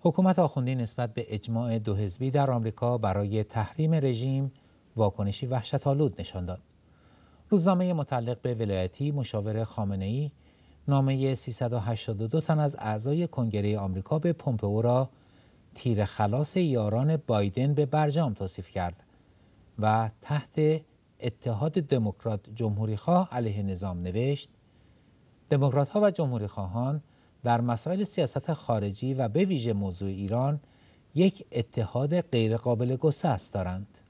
حکومت آخوندی نسبت به اجماع دو حزبی در آمریکا برای تحریم رژیم واکنشی آلود نشان داد. روزنامه متعلق به ولایتی مشاور خامنه ای نامه 382 تن از اعضای کنگره آمریکا به پومپئو را تیر خلاص یاران بایدن به برجام توصیف کرد و تحت اتحاد دموکرات جمهوری علیه نظام نوشت دموکرات ها و جمهوری در مسائل سیاست خارجی و به ویژه موضوع ایران یک اتحاد غیرقابل گسست دارند.